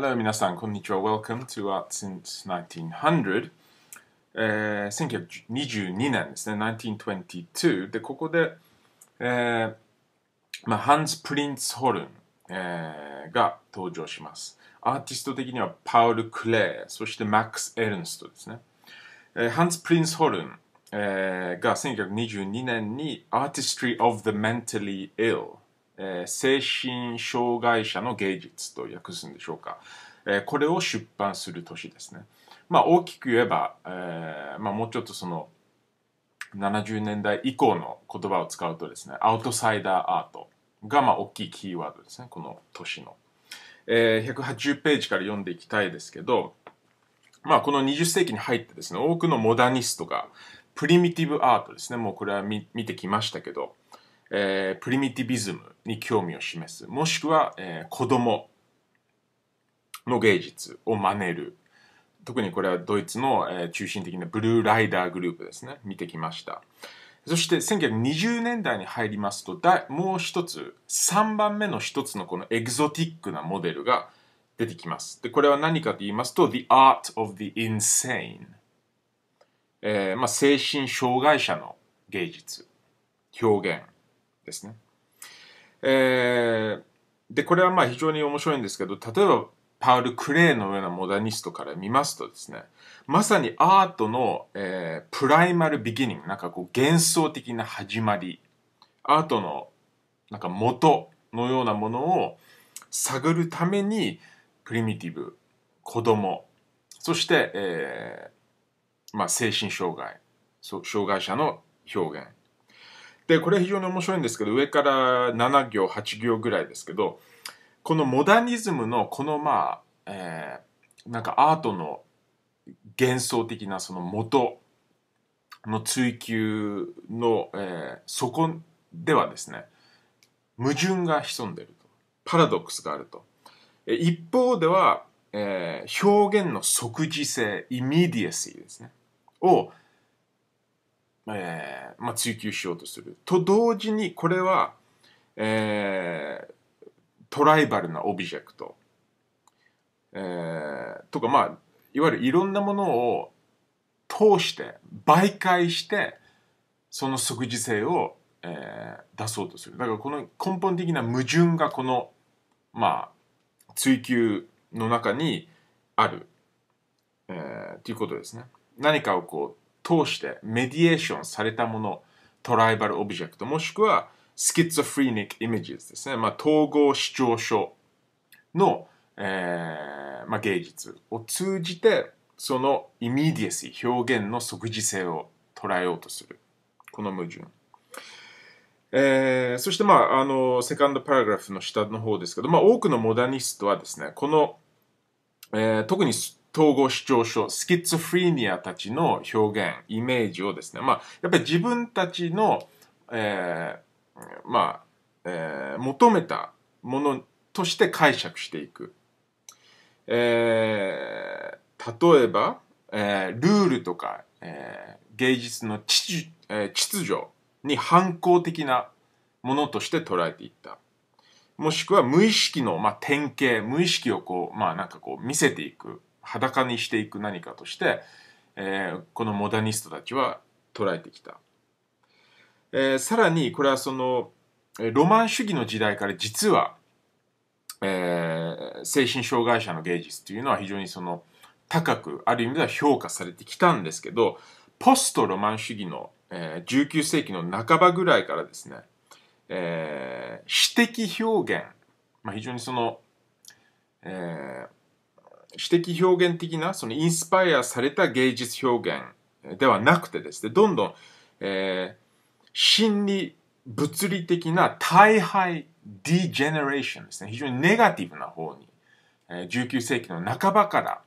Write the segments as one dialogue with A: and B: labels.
A: Hello, 皆さん、こんにちは。Welcome to Art Since 1900、えー。1922年ですね、1922。で、ここで、えーまあ、ハンス・プリンツ・ホルン、えー、が登場します。アーティスト的にはパウル・クレー、そしてマックス・エルンストですね。えー、ハンス・プリンツ・ホルン、えー、が1922年にアーティストリー・ of the Mentally Ill えー、精神障害者の芸術と訳すんでしょうか、えー、これを出版する年ですね。まあ、大きく言えば、えーまあ、もうちょっとその70年代以降の言葉を使うとですねアウトサイダーアートがまあ大きいキーワードですねこの年の、えー、180ページから読んでいきたいですけど、まあ、この20世紀に入ってですね多くのモダニストがプリミティブアートですねもうこれは見てきましたけどえー、プリミティビズムに興味を示すもしくは、えー、子供の芸術を真似る特にこれはドイツの、えー、中心的なブルーライダーグループですね見てきましたそして1920年代に入りますともう一つ3番目の一つのこのエグゾティックなモデルが出てきますでこれは何かと言いますと The Art of the Insane、えーまあ、精神障害者の芸術表現ですね。えー、で、これはまあ非常に面白いんですけど、例えばパール・クレイのようなモダニストから見ますとですね、まさにアートの、えー、プライマル・ビギニング、なんかこう幻想的な始まり、アートのなんか元のようなものを探るために、プリミティブ、子供、そして、えーまあ、精神障害、障害者の表現、で、これは非常に面白いんですけど、上から7行、8行ぐらいですけど、このモダニズムのこのまあ、えー、なんかアートの幻想的なその元の追求の、えー、そこではですね、矛盾が潜んでると。パラドックスがあると。一方では、えー、表現の即時性、イミディアシーですね。をえーまあ、追求しようとする。と同時にこれは、えー、トライバルなオブジェクト、えー、とかまあいわゆるいろんなものを通して媒介してその即時性を、えー、出そうとする。だからこの根本的な矛盾がこのまあ追求の中にある、えー、ということですね。何かをこう通してメディエーションされたもの、トライバルオブジェクト、もしくはスキッツフリーニックイメージですね。まあ、統合視聴症の、えーまあ、芸術を通じて、そのイミディエシー、表現の即時性を捉えようとする。この矛盾。えー、そして、まあ、あの、セカンドパラグラフの下の方ですけど、まあ、多くのモダニストはですね、この、えー、特に統合失調症、スキッツフリニアたちの表現、イメージをですね、まあ、やっぱり自分たちの、えー、まあ、えー、求めたものとして解釈していく。えー、例えば、えー、ルールとか、えー、芸術の秩序,、え秩序に反抗的なものとして捉えていった。もしくは無意識の、まあ、典型、無意識をこう、まあなんかこう見せていく。裸にしていく何かとして、えー、このモダニストたちは捉えてきた、えー、さらにこれはそのロマン主義の時代から実は、えー、精神障害者の芸術というのは非常にその高くある意味では評価されてきたんですけどポストロマン主義の、えー、19世紀の半ばぐらいからですね、えー、詩的表現、まあ、非常にその、えー、指的表現的な、そのインスパイアされた芸術表現ではなくてですね、どんどん、えー、心理、物理的な大敗、ディジェネレーションですね。非常にネガティブな方に、えー、19世紀の半ばから、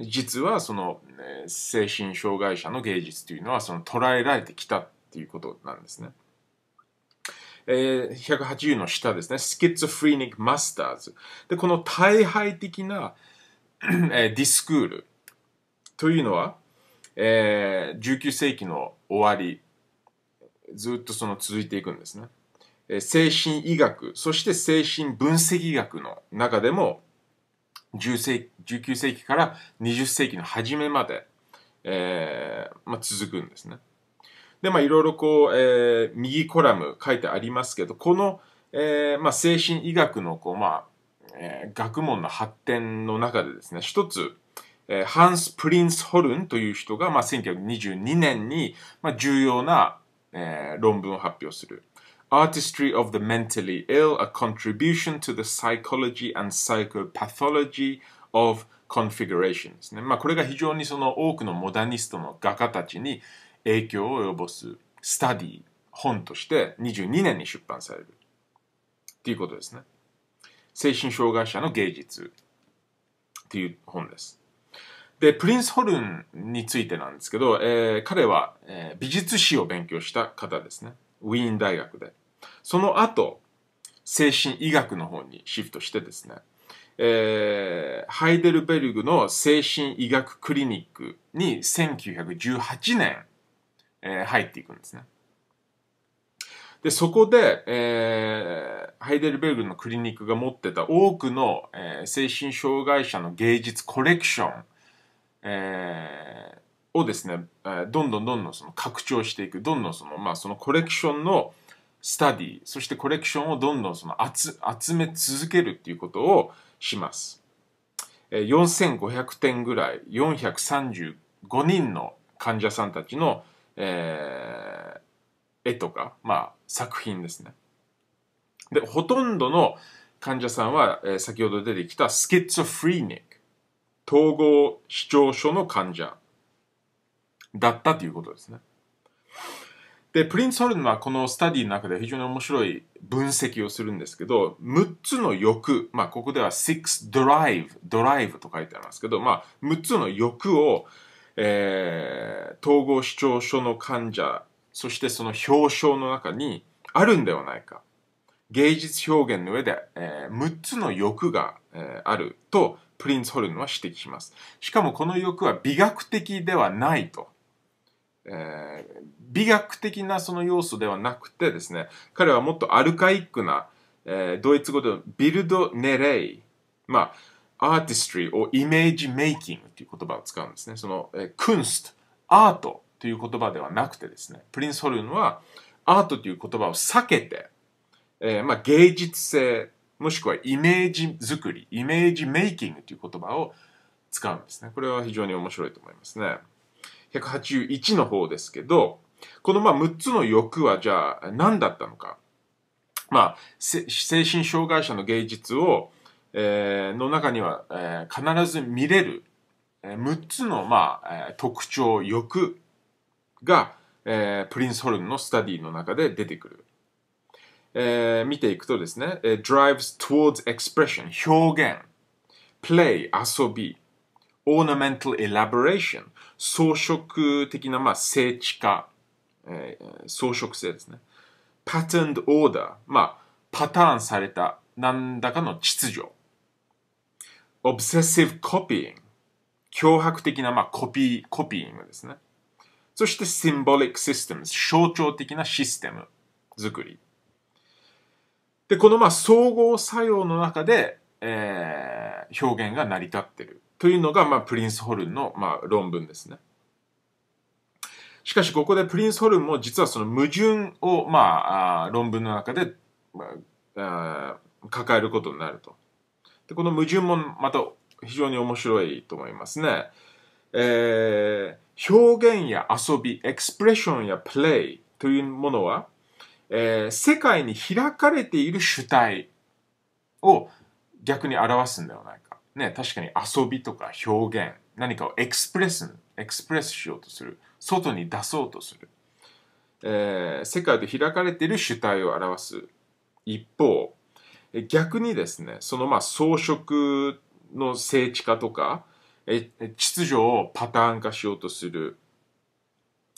A: 実はその、えー、精神障害者の芸術というのはその捉えられてきたっていうことなんですね。えー、180の下ですね。スキッツフリーニックマスターズ。で、この大敗的な、えディスクール。というのは、えー、19世紀の終わり、ずっとその続いていくんですね。えー、精神医学、そして精神分析学の中でも、10世紀19世紀から20世紀の初めまで、えーまあ、続くんですね。で、まあ、いろいろこう、えー、右コラム書いてありますけど、この、えーまあ、精神医学のこう、まあ、えー、学問の発展の中でですね、一つ、えー、ハンス・プリンス・ホルンという人が、まあ、1922年に、まあ、重要な、えー、論文を発表する。Artistry of the Mentally Ill, a Contribution to the Psychology and Psychopathology of Configuration ですね。まあ、これが非常にその多くのモダニストの画家たちに影響を及ぼすスタディ、本として22年に出版される。ということですね。精神障害者の芸術っていう本です。で、プリンス・ホルンについてなんですけど、えー、彼は、えー、美術史を勉強した方ですね。ウィーン大学で。その後、精神医学の方にシフトしてですね、えー、ハイデルベルグの精神医学クリニックに1918年、えー、入っていくんですね。で、そこで、えー、ハイデルベルグのクリニックが持ってた多くの、えー、精神障害者の芸術コレクション、えー、をですね、えどんどんどんどんその拡張していく、どんどんその、まあ、そのコレクションのスタディ、そしてコレクションをどんどんその集め続けるっていうことをします。え4500点ぐらい、435人の患者さんたちの、えー、絵とか、まあ、作品ですね。で、ほとんどの患者さんは、えー、先ほど出てきたスキッツフリーニック、統合失調症の患者だったということですね。で、プリンス・ホルンはこのスタディの中で非常に面白い分析をするんですけど、6つの欲、まあ、ここでは6 drive、ドライブと書いてありますけど、まあ、6つの欲を、えー、統合失調症の患者そしてその表彰の中にあるんではないか。芸術表現の上で、えー、6つの欲が、えー、あるとプリンツホルンは指摘します。しかもこの欲は美学的ではないと。えー、美学的なその要素ではなくてですね、彼はもっとアルカイックな、えー、ドイツ語でビルド・ネレイ、まあ、アーティストリーをイメージメイキングという言葉を使うんですね。その、えー、クンスト、アートという言葉ではなくてですね、プリンスホルンはアートという言葉を避けて、えー、まあ、芸術性、もしくはイメージ作り、イメージメイキングという言葉を使うんですね。これは非常に面白いと思いますね。181の方ですけど、このまあ6つの欲はじゃあ何だったのか。まあ、精神障害者の芸術を、えー、の中には、えー、必ず見れる、えー、6つの、まあ、えー、特徴、欲が、えー、プリンスホルンのスタディの中で出てくる。えー、見ていくとですね、え drives towards expression 表現 play 遊び ornamental elaboration 装飾的な、まあ、精緻化、えー、装飾性ですね patterned order まあパターンされた何らかの秩序 obsessive copying 脅迫的な、まあ、コピー、コピーングですね。そして symbolic systems、象徴的なシステム作り。で、このまあ総合作用の中で、えー、表現が成り立ってるというのが、まあ、プリンスホルンの、まあ、論文ですね。しかし、ここでプリンスホルンも実はその矛盾を、まあ、あ論文の中で、まあ、あ抱えることになると。で、この矛盾もまた非常に面白いと思いますね。えー、表現や遊び、エクスプレッションやプレイというものは、えー、世界に開かれている主体を逆に表すんではないか。ね、確かに遊びとか表現、何かをエクスプレス、エクスプレスしようとする。外に出そうとする。えー、世界で開かれている主体を表す一方、逆にですね、そのまあ装飾の聖地化とか、え秩序をパターン化しようとする、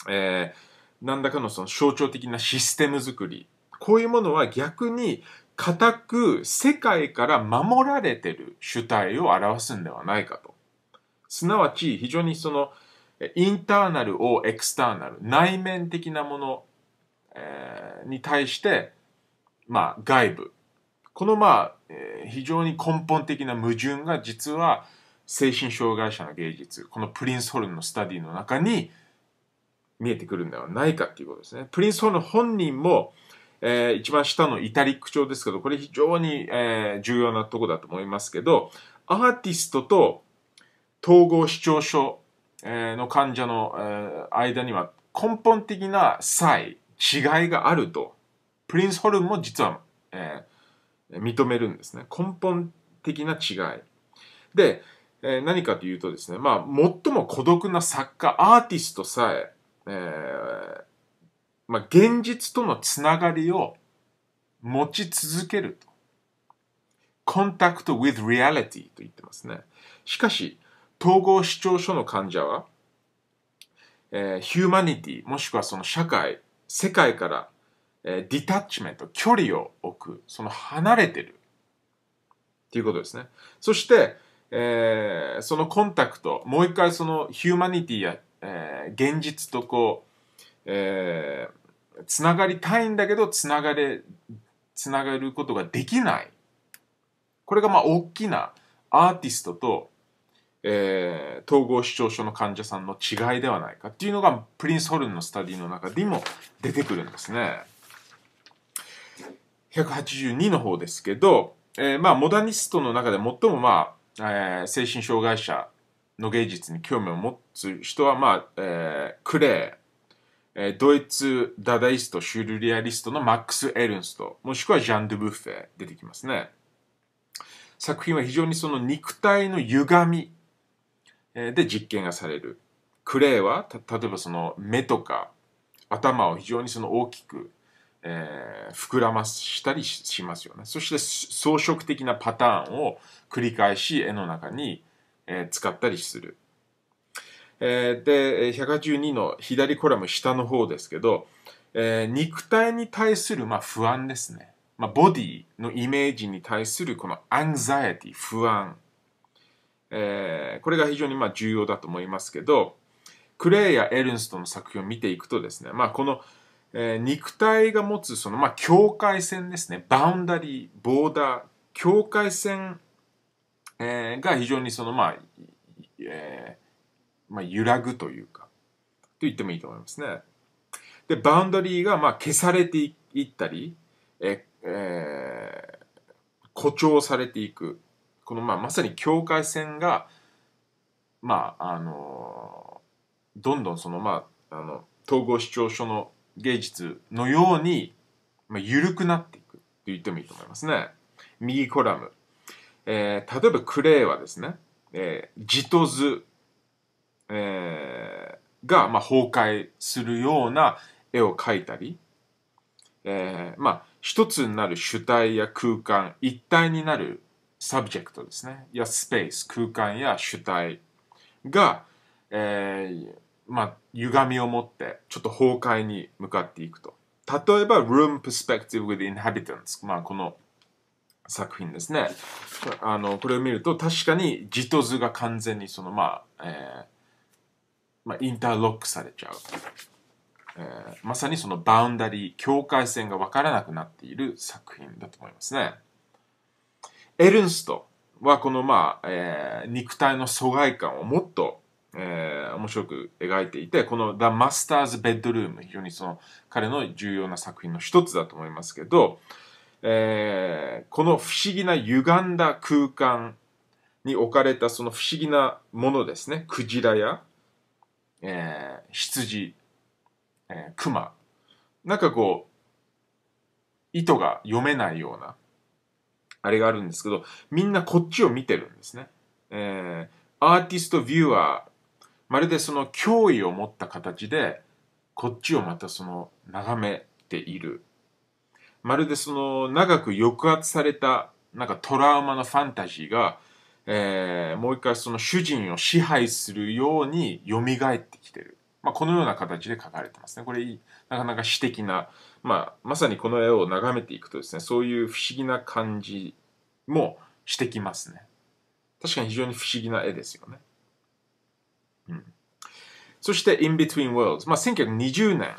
A: えー、何らかのその象徴的なシステム作り。こういうものは逆に固く世界から守られてる主体を表すんではないかと。すなわち非常にそのインターナルをエクスターナル、内面的なもの、えー、に対して、まあ外部。このまあ、えー、非常に根本的な矛盾が実は精神障害者の芸術このプリンスホルンのスタディの中に見えてくるんではないかっていうことですねプリンスホルン本人も、えー、一番下のイタリック調ですけどこれ非常に、えー、重要なとこだと思いますけどアーティストと統合失調症の患者の間には根本的な差異違いがあるとプリンスホルンも実は、えー、認めるんですね根本的な違いでえー、何かというとですね、まあ、最も孤独な作家、アーティストさえ、えー、まあ、現実とのつながりを持ち続けると。コンタクト with reality と言ってますね。しかし、統合失調症の患者は、えー、ヒューマニティ、もしくはその社会、世界から、えー、ディタッチメント、距離を置く、その離れてる、っていうことですね。そして、えー、そのコンタクト、もう一回そのヒューマニティや、えー、現実とこう、えー、つながりたいんだけど、つながれ、つながることができない。これがまあ大きなアーティストと、えー、統合失調症の患者さんの違いではないかっていうのが、プリンスホルンのスタディの中にも出てくるんですね。182の方ですけど、えー、まあモダニストの中で最もまあえー、精神障害者の芸術に興味を持つ人は、まあえー、クレー、えー、ドイツダダイスト、シュルリアリストのマックス・エルンスト、もしくはジャン・ドゥ・ブッフェ出てきますね。作品は非常にその肉体の歪みで実験がされる。クレーは、例えばその目とか頭を非常にその大きくえー、膨らましたりしますよね。そして装飾的なパターンを繰り返し絵の中に、えー、使ったりする。えー、で、182の左コラム下の方ですけど、えー、肉体に対する、まあ、不安ですね。まあ、ボディのイメージに対するこのアンザエティ、不安。えー、これが非常にまあ重要だと思いますけど、クレイやエルンストの作品を見ていくとですね、まあ、この、えー、肉体が持つその、まあ、境界線ですね。バウンダリー、ボーダー、境界線、えー、が非常にその、まあ、えー、まあ、揺らぐというか、と言ってもいいと思いますね。で、バウンダリーが、まあ、消されていったり、ええー、誇張されていく。この、まあ、まさに境界線が、まあ、あのー、どんどんその、まあ、あの、統合失調症の芸術のように、まあ、緩くなっていくと言ってもいいと思いますね。右コラム。えー、例えばクレイはですね、えー、ジトズ、えー、が、まあ、崩壊するような絵を描いたり、えー、まあ、一つになる主体や空間、一体になるサブジェクトですね。や、スペース、空間や主体が、えー、まあ、歪みを持って、ちょっと崩壊に向かっていくと。例えば、Room Perspective with Inhabitants。まあ、この作品ですね。あの、これを見ると、確かにジト図が完全にその、まあ、えー、まあ、インターロックされちゃう。えー、まさにそのバウンダリー、境界線が分からなくなっている作品だと思いますね。エルンストはこのまあ、えー、肉体の疎外感をもっとえー、面白く描いていて、この The Master's Bedroom、非常にその彼の重要な作品の一つだと思いますけど、えー、この不思議な歪んだ空間に置かれたその不思議なものですね。クジラや、えー、羊、えー、クマ。なんかこう、意図が読めないような、あれがあるんですけど、みんなこっちを見てるんですね。えー、アーティストビューアまるでその脅威を持った形でこっちをまたその眺めているまるでその長く抑圧されたなんかトラウマのファンタジーが、えー、もう一回その主人を支配するように蘇ってきてる、まあ、このような形で書かれてますねこれなかなか詩的な、まあ、まさにこの絵を眺めていくとですねそういう不思議な感じもしてきますね確かに非常に不思議な絵ですよねうん、そして In Between Worlds、まあ、1920年、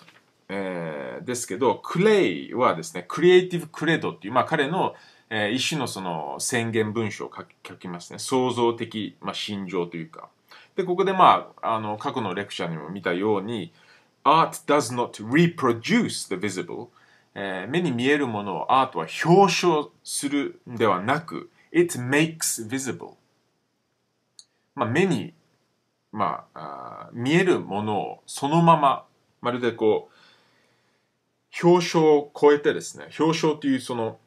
A: えー、ですけど、クレイはですね、クリエイティブ・クレドっていう、まあ、彼の、えー、一種のその宣言文章を書きますね。創造的、まあ、心情というか。で、ここでまあ、あの、過去のレクチャーにも見たように、Art does not reproduce the visible、えー、目に見えるものをアートは表彰するではなく、it makes visible。まあ、目にまあ、あ見えるものをそのまま、まるでこう、表彰を超えてですね、表彰というその、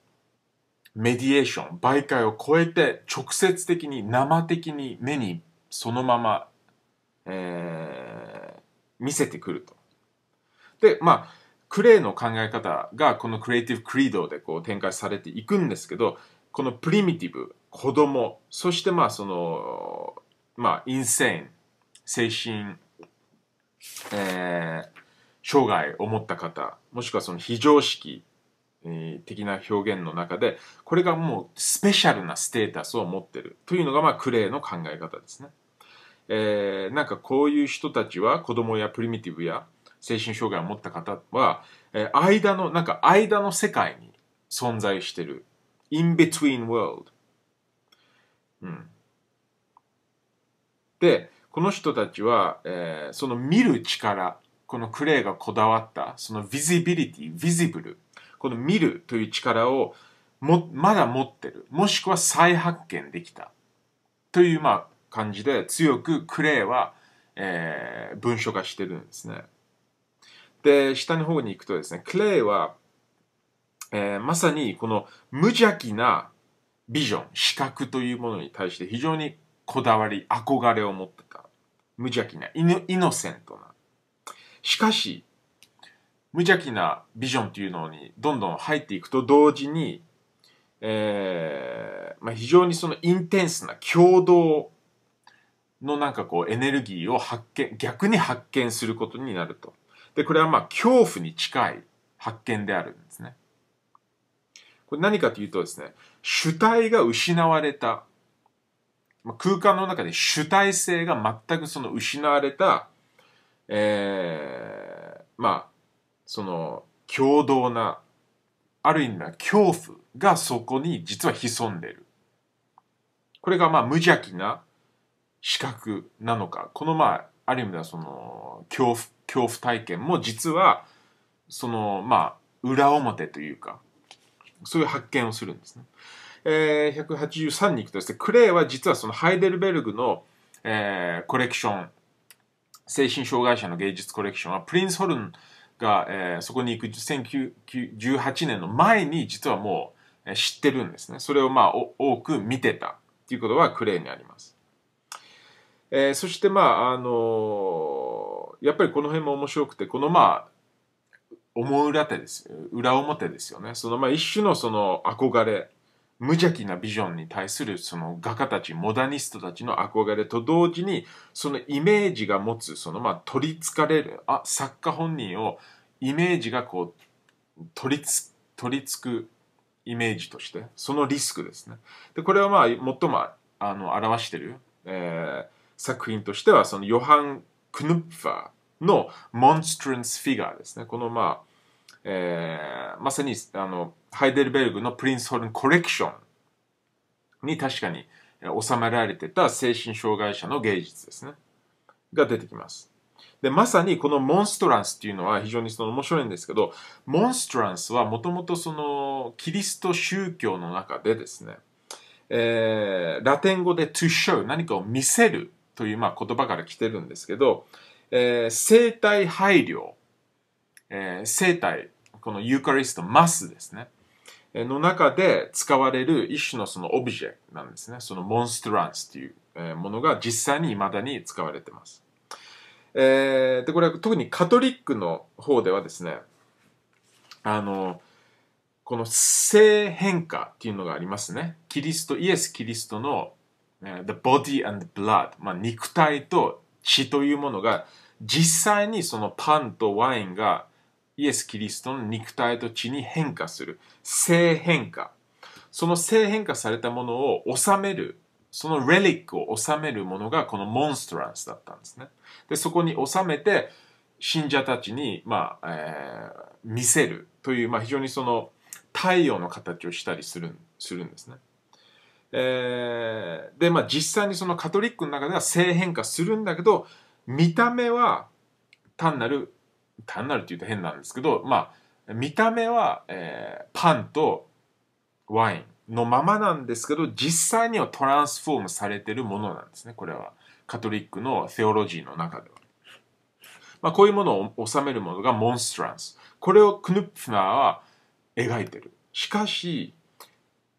A: メディエーション、媒介を超えて直接的に生的に目にそのまま、えー、見せてくると。で、まあ、クレイの考え方がこのクリエイティブ・クリードでこう展開されていくんですけど、このプリミティブ、子供、そしてまあその、まあ、インセイン、精神、えー、生涯を持った方もしくはその非常識的な表現の中でこれがもうスペシャルなステータスを持ってるというのがまあクレイの考え方ですね。えー、なんかこういう人たちは子供やプリミティブや精神障害を持った方は、えー、間のなんか間の世界に存在してる in between world、うん、でこの人たちは、えー、その見る力、このクレイがこだわった、そのビジビリティ、ビジブル、この見るという力をも、まだ持ってる。もしくは再発見できた。という、まあ、感じで強くクレイは、えー、文書化してるんですね。で、下の方に行くとですね、クレイは、えー、まさにこの無邪気なビジョン、視覚というものに対して非常にこだわり、憧れを持った。無邪気な、イノセントな。しかし、無邪気なビジョンというのにどんどん入っていくと同時に、えー、まあ、非常にそのインテンスな共同のなんかこうエネルギーを発見、逆に発見することになると。で、これはまあ恐怖に近い発見であるんですね。これ何かというとですね、主体が失われたまあ、空間の中で主体性が全くその失われた、えー、まあ、その、共同な、ある意味な恐怖がそこに実は潜んでる。これがまあ無邪気な視覚なのか、このまあ、ある意味ではその、恐怖、恐怖体験も実は、その、まあ、裏表というか、そういう発見をするんですね。えー、183に行くとですね、クレイは実はそのハイデルベルグの、えー、コレクション、精神障害者の芸術コレクションは、プリンスホルンが、えー、そこに行く1918年の前に実はもう、えー、知ってるんですね。それをまあ多く見てたっていうことはクレイにあります。えー、そしてまあ、あのー、やっぱりこの辺も面白くて、このまあ、思う裏手です。裏表ですよね。そのまあ一種のその憧れ無邪気なビジョンに対するその画家たち、モダニストたちの憧れと同時に、そのイメージが持つ、そのまあ取りつかれる、あ、作家本人をイメージがこう、取りつ、取りつくイメージとして、そのリスクですね。で、これはまあ、最もあの表してる、えー、作品としては、そのヨハン・クヌッファーのモンストランス・フィガーですね。このまあ、えー、まさにあのハイデルベルグのプリンスホルンコレクションに確かに収められてた精神障害者の芸術ですね。が出てきます。で、まさにこのモンストランスっていうのは非常にその面白いんですけど、モンストランスはもともとそのキリスト宗教の中でですね、えー、ラテン語で to show 何かを見せるというまあ言葉から来てるんですけど、えー、生体配慮えー、生体、このユーカリスト、マスですね。の中で使われる一種のそのオブジェなんですね。そのモンストランスというものが実際に未だに使われてます。えー、で、これは特にカトリックの方ではですね、あの、この性変化っていうのがありますね。キリスト、イエス・キリストの、the body and blood、まあ、肉体と血というものが実際にそのパンとワインがイエス・キリストの肉体と血に変化する性変化その性変化されたものを収めるそのレリックを収めるものがこのモンストランスだったんですねでそこに収めて信者たちに、まあえー、見せるという、まあ、非常にその太陽の形をしたりするするんですねえー、で、まあ、実際にそのカトリックの中では性変化するんだけど見た目は単なる単なるって言うと変なんですけど、まあ、見た目は、えー、パンとワインのままなんですけど、実際にはトランスフォームされてるものなんですね、これは。カトリックのセオロジーの中では。まあ、こういうものを収めるものがモンストランス。これをクヌップナーは描いてる。しかし、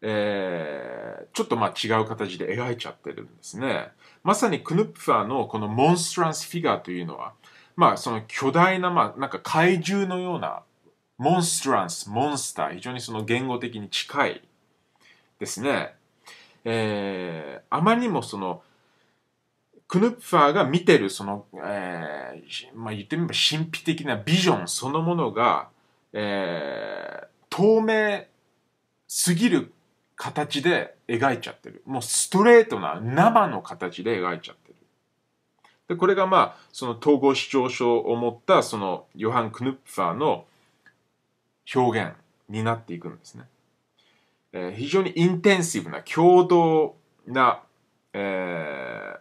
A: えー、ちょっとまあ違う形で描いちゃってるんですね。まさにクヌップファーのこのモンストランスフィガーというのは、まあ、その巨大な、まあ、なんか怪獣のような、モンストランス、モンスター、非常にその言語的に近いですね。えー、あまりにもその、クヌッファーが見てるその、えー、まあ、言ってみれば神秘的なビジョンそのものが、えー、透明すぎる形で描いちゃってる。もうストレートな生の形で描いちゃってる。で、これがまあ、その統合失調症を持ったそのヨハン・クヌッファーの表現になっていくんですね。えー、非常にインテンシブな、共同な、えー、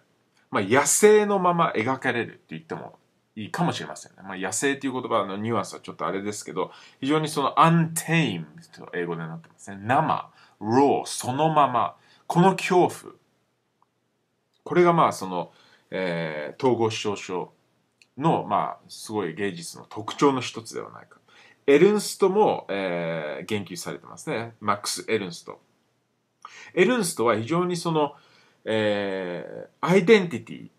A: まあ、野生のまま描かれるって言ってもいいかもしれませんね。まあ、野生という言葉のニュアンスはちょっとあれですけど、非常にその untamed と英語でなってますね。生、raw、そのまま、この恐怖。これがまあその、えー、統合失調症の、まあ、すごい芸術の特徴の一つではないか。エルンストも、えー、言及されてますね。マックス・エルンスト。エルンストは非常にその、えー、アイデンティティっ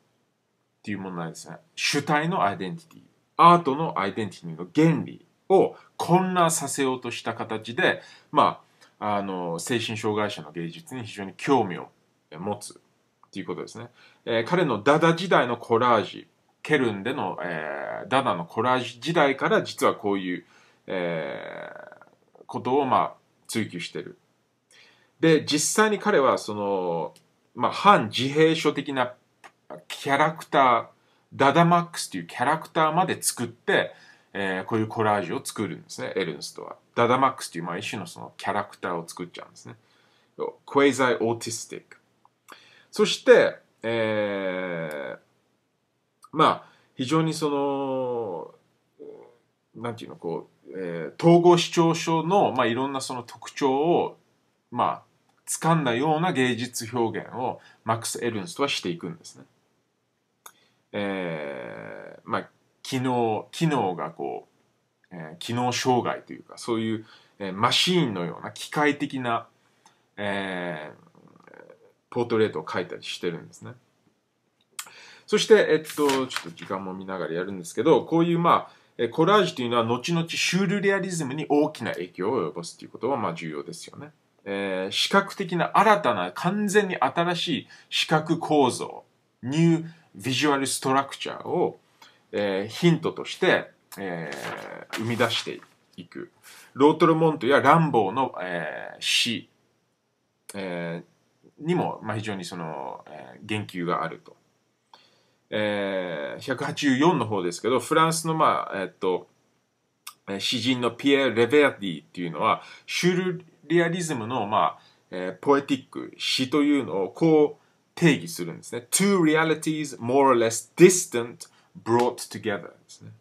A: ていう問題ですね。主体のアイデンティティ、アートのアイデンティティの原理を混乱させようとした形で、まあ、あの、精神障害者の芸術に非常に興味を持つっていうことですね。えー、彼のダダ時代のコラージュ、ケルンでの、えー、ダダのコラージュ時代から実はこういう、えー、ことを、まあ、追求してる。で、実際に彼はその、まあ、反自閉症的なキャラクター、ダダマックスというキャラクターまで作って、えー、こういうコラージュを作るんですね、エルンストは。ダダマックスという、まあ、一種のそのキャラクターを作っちゃうんですね。クエイザイ・オーティスティック。そして、えー、まあ非常にそのなんていうのこう、えー、統合失調症の、まあ、いろんなその特徴をまあ掴んだような芸術表現をマックス・エルンストはしていくんですね。えー、まあ機能機能がこう、えー、機能障害というかそういう、えー、マシーンのような機械的な、えー、ポートレートを描いたりしてるんですね。そして、えっと、ちょっと時間も見ながらやるんですけど、こういうまあ、コラージュというのは後々シュールレアリズムに大きな影響を及ぼすということはまあ重要ですよね。えー、視覚的な新たな完全に新しい視覚構造、ニュービジュアルストラクチャーを、えー、ヒントとして、えー、生み出していく。ロートルモントやランボーの、えー、詩、えーにも、まあ、非常にその、え言及があると。えー、184の方ですけど、フランスの、まあ、えっと、詩人のピエール・レヴェルディっていうのは、シュルリアリズムの、まあ、えー、ポエティック、詩というのをこう定義するんですね。Two realities more or less distant brought together ですね。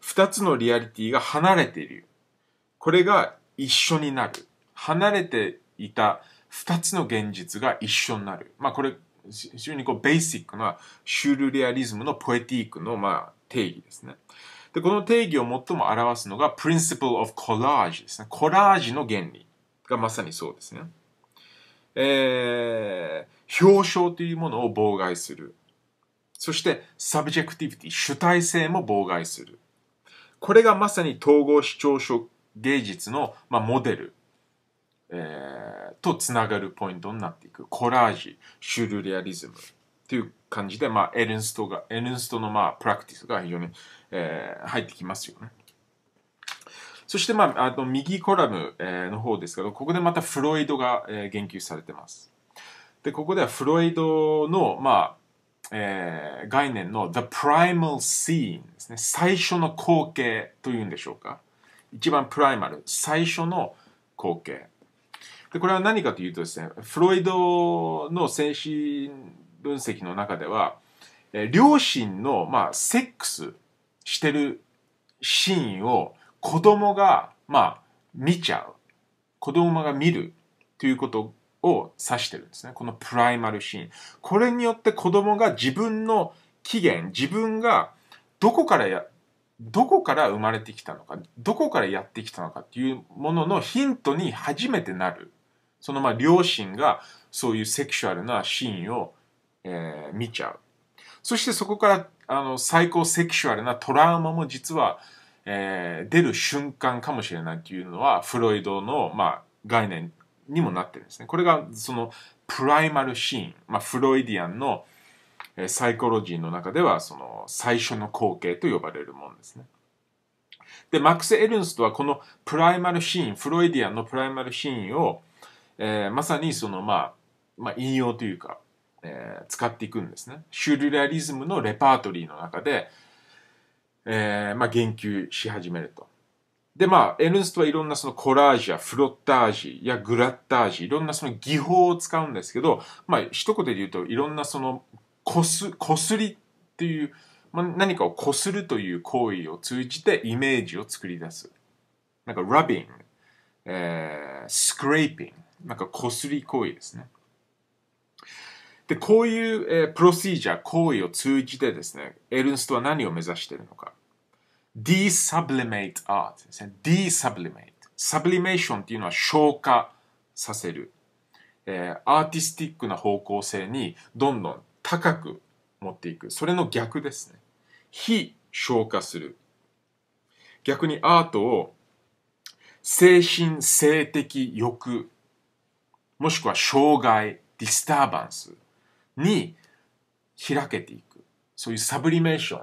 A: 二つのリアリティが離れている。これが一緒になる。離れていた、2つの現実が一緒になる。まあこれ、非常にこうベーシックなシュールレアリズムのポエティークのまあ定義ですね。で、この定義を最も表すのが principle of collage ですね。コラージの原理がまさにそうですね。えー、表彰というものを妨害する。そして、サブジェクティビティ、主体性も妨害する。これがまさに統合視聴者芸術の、まあ、モデルえー、とつながるポイントになっていく。コラージ、ュシュルレアリズムという感じで、まあ、エルンストが、エルンストの、まあ、プラクティスが非常に、えー、入ってきますよね。そして、まあ、あの右コラム、えー、の方ですけど、ここでまたフロイドが、えー、言及されてます。で、ここではフロイドの、まあ、えー、概念の The Primal Scene ですね。最初の光景というんでしょうか。一番プライマル、最初の光景。で、これは何かというとですね、フロイドの精神分析の中では、え両親の、まあ、セックスしてるシーンを子供が、まあ、見ちゃう。子供が見るということを指してるんですね。このプライマルシーン。これによって子供が自分の起源、自分がどこからや、どこから生まれてきたのか、どこからやってきたのかっていうもののヒントに初めてなるそのまあ両親がそういうセクシュアルなシーンを、えー、見ちゃう。そしてそこからあの最高セクシュアルなトラウマも実は、えー、出る瞬間かもしれないというのはフロイドの、まあ、概念にもなってるんですね。これがそのプライマルシーン、まあ、フロイディアンの、えー、サイコロジーの中ではその最初の光景と呼ばれるものですね。で、マックス・エルンストはこのプライマルシーン、フロイディアンのプライマルシーンを、えー、まさにその、まあ、まあ、引用というか、えー、使っていくんですね。シュルレアリズムのレパートリーの中で、えー、まあ、言及し始めると。で、まあ、エルンストはいろんなそのコラージュやフロッタージやグラッタージ、いろんなその技法を使うんですけど、まあ、一言で言うと、いろんなその、こす、こすりっていう、まあ、何かをこするという行為を通じてイメージを作り出す。なんか、rubbing、えー、scraping、なんかこすり行為ですね。で、こういう、えー、プロシージャー、行為を通じてですね、エルンストは何を目指しているのか。desublimate art ですね。desublimate。sublimation っていうのは消化させる。えー、アーティスティックな方向性にどんどん高く持っていく。それの逆ですね。非消化する。逆にアートを精神性的欲もしくは障害、ディスターバンスに開けていく。そういうサブリメーション、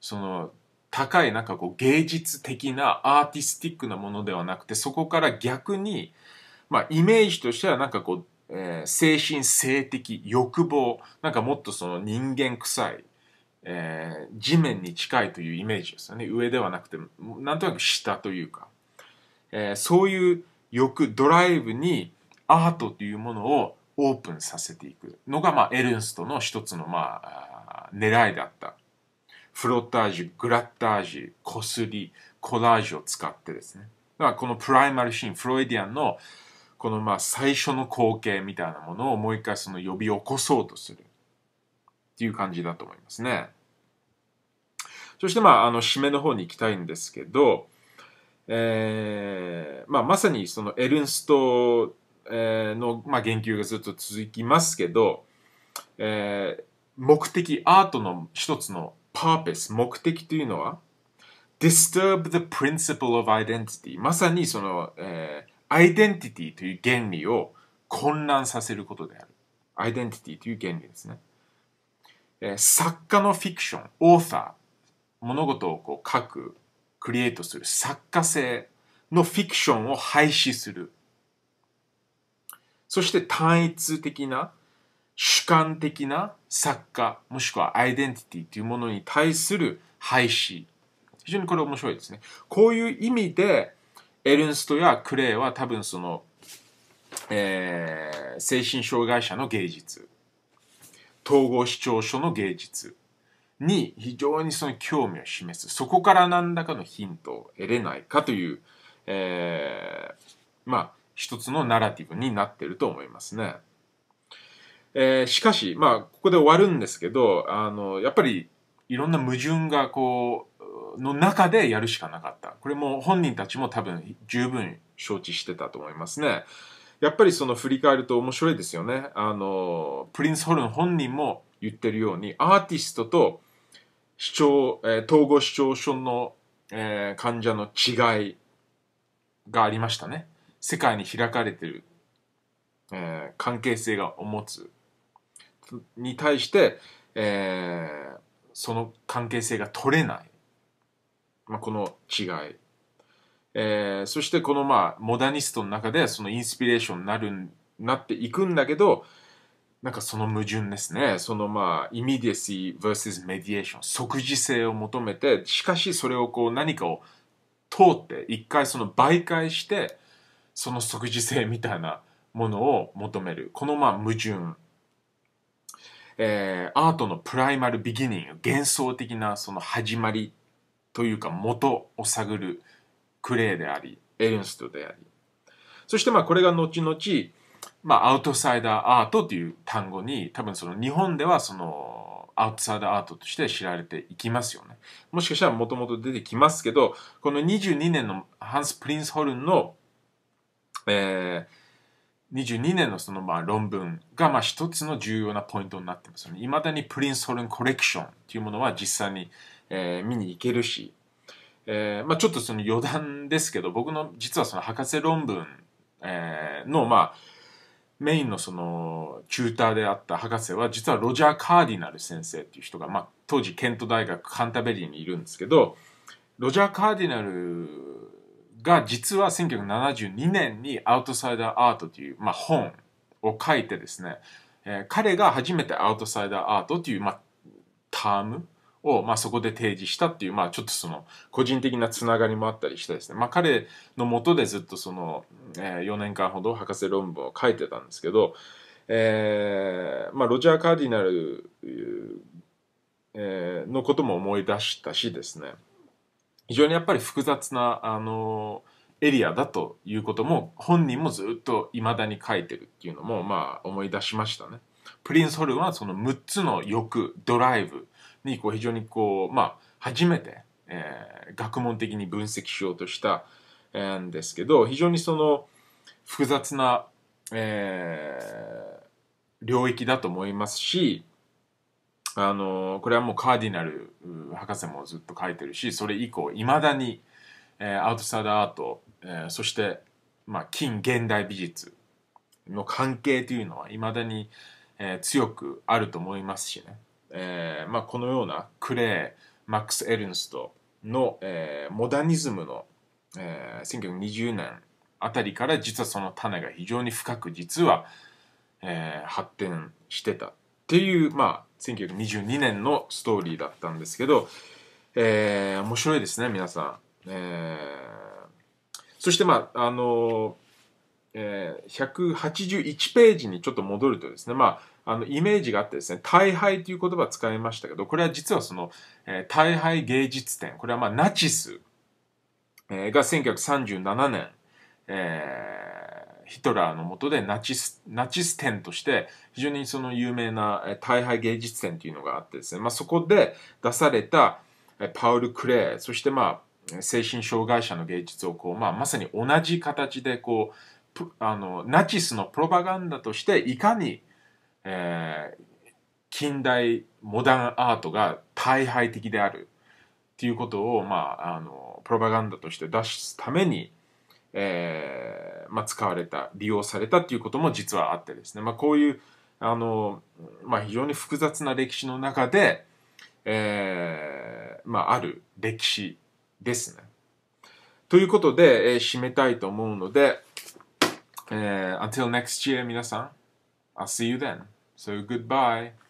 A: その高いなんかこう芸術的なアーティスティックなものではなくて、そこから逆に、まあイメージとしてはなんかこう、えー、精神性的欲望、なんかもっとその人間臭い、えー、地面に近いというイメージですよね。上ではなくて、なんとなく下というか、えー、そういう欲、ドライブにアートというものをオープンさせていくのが、まあ、エルンストの一つの、まあ、狙いだった。フロッタージュ、グラッタージュ、こすり、コラージュを使ってですね。だからこのプライマルシーン、フロイディアンのこのまあ最初の光景みたいなものをもう一回その呼び起こそうとするっていう感じだと思いますね。そしてまああの締めの方に行きたいんですけど、えー、まあまさにそのエルンストえー、の、まあ、言及がずっと続きますけど、えー、目的、アートの一つのパーペス、目的というのは、disturb the principle of identity まさにその、えー、アイデンティティという原理を混乱させることである。アイデンティティという原理ですね。えー、作家のフィクション、オーサー、物事をこう書く、クリエイトする作家性のフィクションを廃止する。そして単一的な主観的な作家もしくはアイデンティティというものに対する廃止非常にこれ面白いですねこういう意味でエルンストやクレイは多分その、えー、精神障害者の芸術統合視聴者の芸術に非常にその興味を示すそこから何らかのヒントを得れないかという、えー、まあ一つのナラティブになってると思いますね。えー、しかし、まあ、ここで終わるんですけど、あの、やっぱりいろんな矛盾がこう、の中でやるしかなかった。これも本人たちも多分十分承知してたと思いますね。やっぱりその振り返ると面白いですよね。あの、プリンス・ホルン本人も言ってるように、アーティストと視聴、えー、統合視聴症の、えー、患者の違いがありましたね。世界に開かれてる、えー、関係性が持つに対して、えー、その関係性が取れない、まあ、この違い、えー、そしてこのまあモダニストの中でそのインスピレーションになるなっていくんだけどなんかその矛盾ですねそのまあイミディアシー vs メディエーション即時性を求めてしかしそれをこう何かを通って一回その媒介してその即時性みたいなものを求める。このまあ矛盾。えー、アートのプライマルビギニング、幻想的なその始まりというか元を探るクレイであり、エルンストであり。そしてまあこれが後々、まあアウトサイダーアートという単語に多分その日本ではそのアウトサイダーアートとして知られていきますよね。もしかしたらもともと出てきますけど、この22年のハンス・プリンスホルンのえー、22年のそのまあ論文がまあ一つの重要なポイントになってますよね。いまだにプリンスホルンコレクションというものは実際に、えー、見に行けるし、えーまあ、ちょっとその余談ですけど僕の実はその博士論文、えー、のまあメインのそのチューターであった博士は実はロジャー・カーディナル先生っていう人が、まあ、当時ケント大学カンタベリーにいるんですけどロジャー・カーディナルが実は1972年にアウトサイダーアートという、まあ、本を書いてですね、えー、彼が初めてアウトサイダーアートという、まあ、タームを、まあ、そこで提示したっていう、まあ、ちょっとその個人的なつながりもあったりしてですね、まあ、彼のもとでずっとその、えー、4年間ほど博士論文を書いてたんですけど、えーまあ、ロジャー・カーディナル、えー、のことも思い出したしですね非常にやっぱり複雑な、あのエリアだということも本人もずっと未だに書いてるっていうのもまあ思い出しましたね。プリンスホルンはその6つの欲ドライブにこう非常にこうまあ初めて、えー、学問的に分析しようとしたんですけど非常にその複雑な、えー、領域だと思いますしあのこれはもうカーディナル博士もずっと書いてるしそれ以降いまだに、えー、アウトサイダーアート、えー、そして、まあ、近現代美術の関係というのはいまだに、えー、強くあると思いますしね、えまあ、このようなクレーマックス・エルンストの、えモダニズムの、え1920年あたりから実はその種が非常に深く実は、え発展してたっていうまあ1922年のストーリーだったんですけど、えー、面白いですね、皆さん。えー、そして、まあ、あのえー、181ページにちょっと戻るとですね、まあ、あの、イメージがあってですね、大敗という言葉を使いましたけど、これは実はその、えー、大敗芸術展、これはまあ、ナチス、えー、が1937年、えヒトラーの下でナチス、ナチス展として非常にその有名な大敗芸術展というのがあってですね、まあ、そこで出されたパウル・クレー、そしてまあ精神障害者の芸術をこう、まあ、まさに同じ形でこう、あの、ナチスのプロパガンダとしていかに、えー、近代モダンアートが大敗的であるっていうことを、まあ、あの、プロパガンダとして出すために、えー、まあ、使われた、利用されたっていうことも実はあってですね、まあ、こういう、あの、まあ、非常に複雑な歴史の中で、えー、まあ、ある歴史ですね。ということで、えー、締めたいと思うので、えー、until next year 皆さん、I'll see you then. So goodbye.